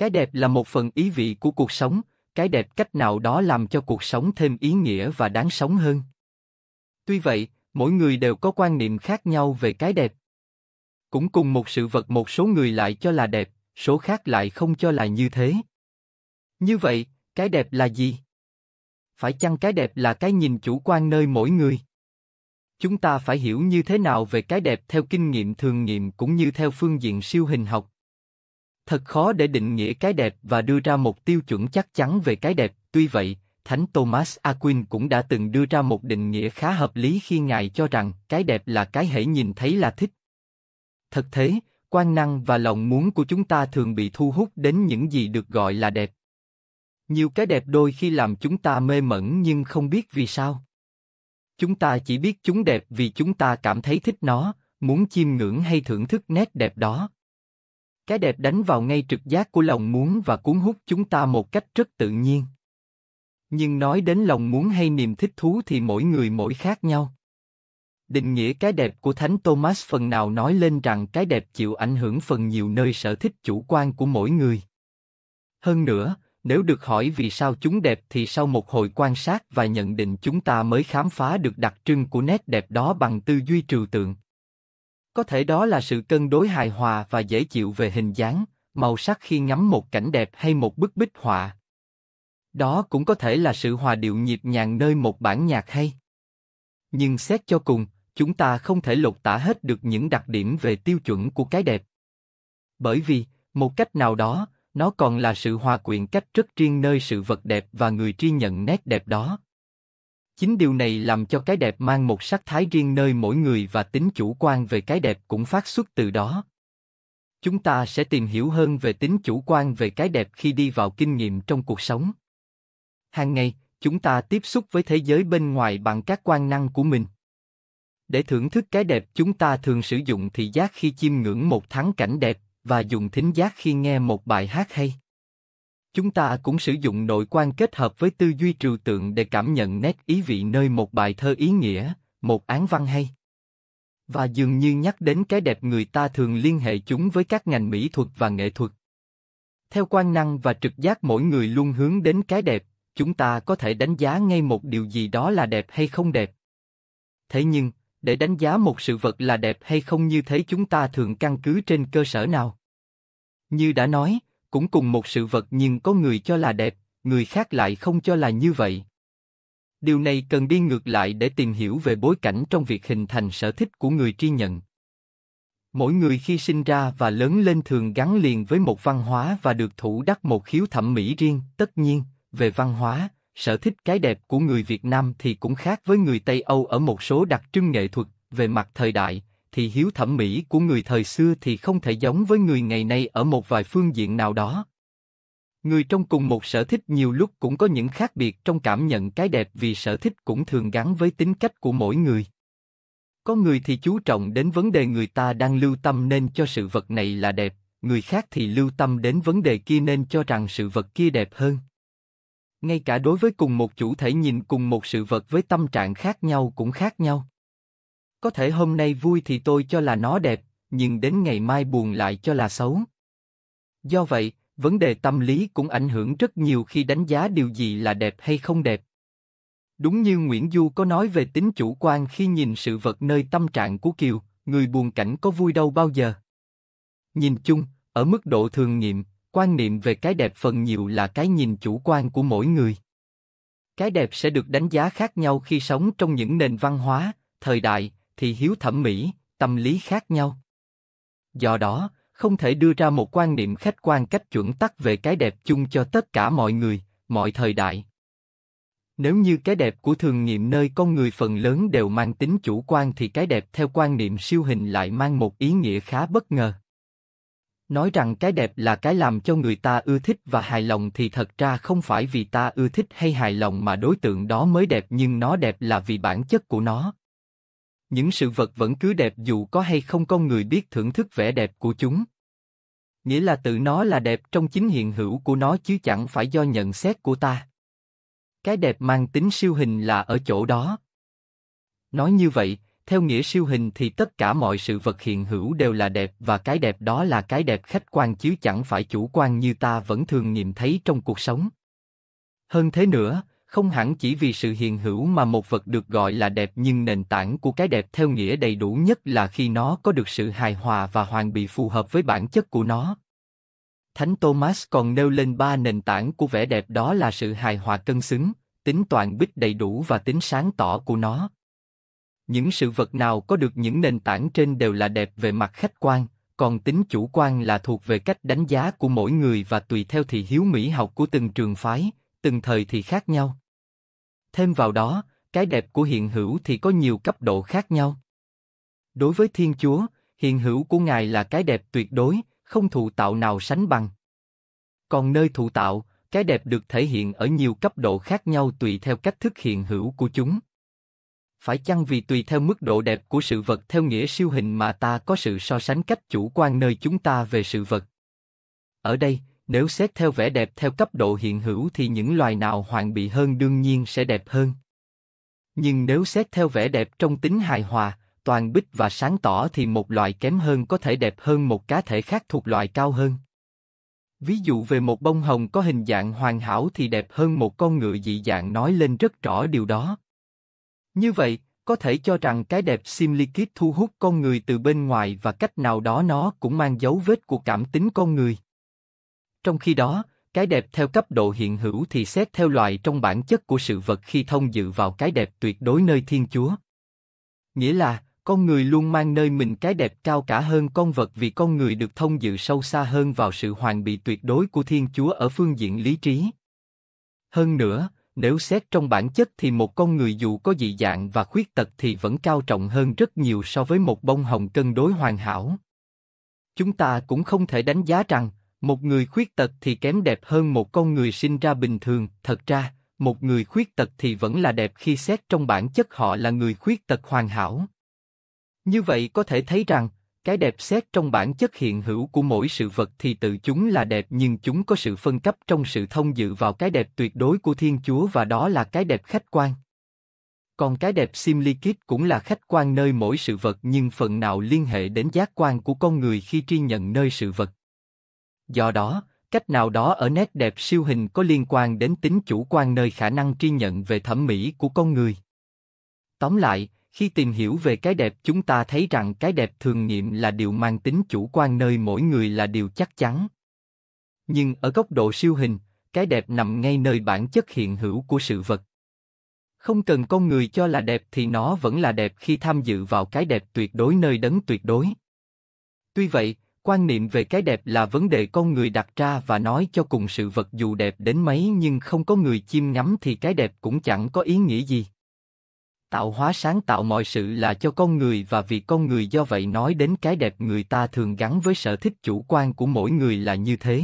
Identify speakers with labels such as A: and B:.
A: Cái đẹp là một phần ý vị của cuộc sống, cái đẹp cách nào đó làm cho cuộc sống thêm ý nghĩa và đáng sống hơn. Tuy vậy, mỗi người đều có quan niệm khác nhau về cái đẹp. Cũng cùng một sự vật một số người lại cho là đẹp, số khác lại không cho là như thế. Như vậy, cái đẹp là gì? Phải chăng cái đẹp là cái nhìn chủ quan nơi mỗi người? Chúng ta phải hiểu như thế nào về cái đẹp theo kinh nghiệm thường nghiệm cũng như theo phương diện siêu hình học. Thật khó để định nghĩa cái đẹp và đưa ra một tiêu chuẩn chắc chắn về cái đẹp, tuy vậy, Thánh Thomas Aquin cũng đã từng đưa ra một định nghĩa khá hợp lý khi ngài cho rằng cái đẹp là cái hãy nhìn thấy là thích. Thật thế, quan năng và lòng muốn của chúng ta thường bị thu hút đến những gì được gọi là đẹp. Nhiều cái đẹp đôi khi làm chúng ta mê mẩn nhưng không biết vì sao. Chúng ta chỉ biết chúng đẹp vì chúng ta cảm thấy thích nó, muốn chiêm ngưỡng hay thưởng thức nét đẹp đó. Cái đẹp đánh vào ngay trực giác của lòng muốn và cuốn hút chúng ta một cách rất tự nhiên. Nhưng nói đến lòng muốn hay niềm thích thú thì mỗi người mỗi khác nhau. Định nghĩa cái đẹp của Thánh Thomas phần nào nói lên rằng cái đẹp chịu ảnh hưởng phần nhiều nơi sở thích chủ quan của mỗi người. Hơn nữa, nếu được hỏi vì sao chúng đẹp thì sau một hồi quan sát và nhận định chúng ta mới khám phá được đặc trưng của nét đẹp đó bằng tư duy trừu tượng. Có thể đó là sự cân đối hài hòa và dễ chịu về hình dáng, màu sắc khi ngắm một cảnh đẹp hay một bức bích họa. Đó cũng có thể là sự hòa điệu nhịp nhàng nơi một bản nhạc hay. Nhưng xét cho cùng, chúng ta không thể lột tả hết được những đặc điểm về tiêu chuẩn của cái đẹp. Bởi vì, một cách nào đó, nó còn là sự hòa quyện cách rất riêng nơi sự vật đẹp và người tri nhận nét đẹp đó. Chính điều này làm cho cái đẹp mang một sắc thái riêng nơi mỗi người và tính chủ quan về cái đẹp cũng phát xuất từ đó. Chúng ta sẽ tìm hiểu hơn về tính chủ quan về cái đẹp khi đi vào kinh nghiệm trong cuộc sống. Hàng ngày, chúng ta tiếp xúc với thế giới bên ngoài bằng các quan năng của mình. Để thưởng thức cái đẹp, chúng ta thường sử dụng thị giác khi chiêm ngưỡng một thắng cảnh đẹp và dùng thính giác khi nghe một bài hát hay. Chúng ta cũng sử dụng nội quan kết hợp với tư duy trừu tượng để cảm nhận nét ý vị nơi một bài thơ ý nghĩa, một án văn hay. Và dường như nhắc đến cái đẹp người ta thường liên hệ chúng với các ngành mỹ thuật và nghệ thuật. Theo quan năng và trực giác mỗi người luôn hướng đến cái đẹp, chúng ta có thể đánh giá ngay một điều gì đó là đẹp hay không đẹp. Thế nhưng, để đánh giá một sự vật là đẹp hay không như thế chúng ta thường căn cứ trên cơ sở nào? Như đã nói, cũng cùng một sự vật nhưng có người cho là đẹp, người khác lại không cho là như vậy. Điều này cần đi ngược lại để tìm hiểu về bối cảnh trong việc hình thành sở thích của người tri nhận. Mỗi người khi sinh ra và lớn lên thường gắn liền với một văn hóa và được thủ đắc một khiếu thẩm mỹ riêng, tất nhiên, về văn hóa, sở thích cái đẹp của người Việt Nam thì cũng khác với người Tây Âu ở một số đặc trưng nghệ thuật, về mặt thời đại, thì hiếu thẩm mỹ của người thời xưa thì không thể giống với người ngày nay ở một vài phương diện nào đó. Người trong cùng một sở thích nhiều lúc cũng có những khác biệt trong cảm nhận cái đẹp vì sở thích cũng thường gắn với tính cách của mỗi người. Có người thì chú trọng đến vấn đề người ta đang lưu tâm nên cho sự vật này là đẹp, người khác thì lưu tâm đến vấn đề kia nên cho rằng sự vật kia đẹp hơn. Ngay cả đối với cùng một chủ thể nhìn cùng một sự vật với tâm trạng khác nhau cũng khác nhau. Có thể hôm nay vui thì tôi cho là nó đẹp, nhưng đến ngày mai buồn lại cho là xấu. Do vậy, vấn đề tâm lý cũng ảnh hưởng rất nhiều khi đánh giá điều gì là đẹp hay không đẹp. Đúng như Nguyễn Du có nói về tính chủ quan khi nhìn sự vật nơi tâm trạng của Kiều, người buồn cảnh có vui đâu bao giờ. Nhìn chung, ở mức độ thường nghiệm, quan niệm về cái đẹp phần nhiều là cái nhìn chủ quan của mỗi người. Cái đẹp sẽ được đánh giá khác nhau khi sống trong những nền văn hóa, thời đại, thì hiếu thẩm mỹ, tâm lý khác nhau. Do đó, không thể đưa ra một quan niệm khách quan cách chuẩn tắc về cái đẹp chung cho tất cả mọi người, mọi thời đại. Nếu như cái đẹp của thường nghiệm nơi con người phần lớn đều mang tính chủ quan thì cái đẹp theo quan niệm siêu hình lại mang một ý nghĩa khá bất ngờ. Nói rằng cái đẹp là cái làm cho người ta ưa thích và hài lòng thì thật ra không phải vì ta ưa thích hay hài lòng mà đối tượng đó mới đẹp nhưng nó đẹp là vì bản chất của nó, những sự vật vẫn cứ đẹp dù có hay không con người biết thưởng thức vẻ đẹp của chúng. Nghĩa là tự nó là đẹp trong chính hiện hữu của nó chứ chẳng phải do nhận xét của ta. Cái đẹp mang tính siêu hình là ở chỗ đó. Nói như vậy, theo nghĩa siêu hình thì tất cả mọi sự vật hiện hữu đều là đẹp và cái đẹp đó là cái đẹp khách quan chứ chẳng phải chủ quan như ta vẫn thường nhìn thấy trong cuộc sống. Hơn thế nữa, không hẳn chỉ vì sự hiện hữu mà một vật được gọi là đẹp nhưng nền tảng của cái đẹp theo nghĩa đầy đủ nhất là khi nó có được sự hài hòa và hoàn bị phù hợp với bản chất của nó. Thánh Thomas còn nêu lên ba nền tảng của vẻ đẹp đó là sự hài hòa cân xứng, tính toàn bích đầy đủ và tính sáng tỏ của nó. Những sự vật nào có được những nền tảng trên đều là đẹp về mặt khách quan, còn tính chủ quan là thuộc về cách đánh giá của mỗi người và tùy theo thị hiếu mỹ học của từng trường phái, từng thời thì khác nhau. Thêm vào đó, cái đẹp của hiện hữu thì có nhiều cấp độ khác nhau. Đối với Thiên Chúa, hiện hữu của Ngài là cái đẹp tuyệt đối, không thụ tạo nào sánh bằng. Còn nơi thụ tạo, cái đẹp được thể hiện ở nhiều cấp độ khác nhau tùy theo cách thức hiện hữu của chúng. Phải chăng vì tùy theo mức độ đẹp của sự vật theo nghĩa siêu hình mà ta có sự so sánh cách chủ quan nơi chúng ta về sự vật? Ở đây, nếu xét theo vẻ đẹp theo cấp độ hiện hữu thì những loài nào hoàn bị hơn đương nhiên sẽ đẹp hơn. Nhưng nếu xét theo vẻ đẹp trong tính hài hòa, toàn bích và sáng tỏ thì một loài kém hơn có thể đẹp hơn một cá thể khác thuộc loài cao hơn. Ví dụ về một bông hồng có hình dạng hoàn hảo thì đẹp hơn một con ngựa dị dạng nói lên rất rõ điều đó. Như vậy, có thể cho rằng cái đẹp Simlikit thu hút con người từ bên ngoài và cách nào đó nó cũng mang dấu vết của cảm tính con người. Trong khi đó, cái đẹp theo cấp độ hiện hữu thì xét theo loài trong bản chất của sự vật khi thông dự vào cái đẹp tuyệt đối nơi Thiên Chúa. Nghĩa là, con người luôn mang nơi mình cái đẹp cao cả hơn con vật vì con người được thông dự sâu xa hơn vào sự hoàn bị tuyệt đối của Thiên Chúa ở phương diện lý trí. Hơn nữa, nếu xét trong bản chất thì một con người dù có dị dạng và khuyết tật thì vẫn cao trọng hơn rất nhiều so với một bông hồng cân đối hoàn hảo. Chúng ta cũng không thể đánh giá rằng một người khuyết tật thì kém đẹp hơn một con người sinh ra bình thường, thật ra, một người khuyết tật thì vẫn là đẹp khi xét trong bản chất họ là người khuyết tật hoàn hảo. Như vậy có thể thấy rằng, cái đẹp xét trong bản chất hiện hữu của mỗi sự vật thì tự chúng là đẹp nhưng chúng có sự phân cấp trong sự thông dự vào cái đẹp tuyệt đối của Thiên Chúa và đó là cái đẹp khách quan. Còn cái đẹp simlikit cũng là khách quan nơi mỗi sự vật nhưng phần nào liên hệ đến giác quan của con người khi tri nhận nơi sự vật. Do đó, cách nào đó ở nét đẹp siêu hình có liên quan đến tính chủ quan nơi khả năng tri nhận về thẩm mỹ của con người. Tóm lại, khi tìm hiểu về cái đẹp chúng ta thấy rằng cái đẹp thường nghiệm là điều mang tính chủ quan nơi mỗi người là điều chắc chắn. Nhưng ở góc độ siêu hình, cái đẹp nằm ngay nơi bản chất hiện hữu của sự vật. Không cần con người cho là đẹp thì nó vẫn là đẹp khi tham dự vào cái đẹp tuyệt đối nơi đấng tuyệt đối. Tuy vậy, quan niệm về cái đẹp là vấn đề con người đặt ra và nói cho cùng sự vật dù đẹp đến mấy nhưng không có người chiêm ngắm thì cái đẹp cũng chẳng có ý nghĩa gì tạo hóa sáng tạo mọi sự là cho con người và vì con người do vậy nói đến cái đẹp người ta thường gắn với sở thích chủ quan của mỗi người là như thế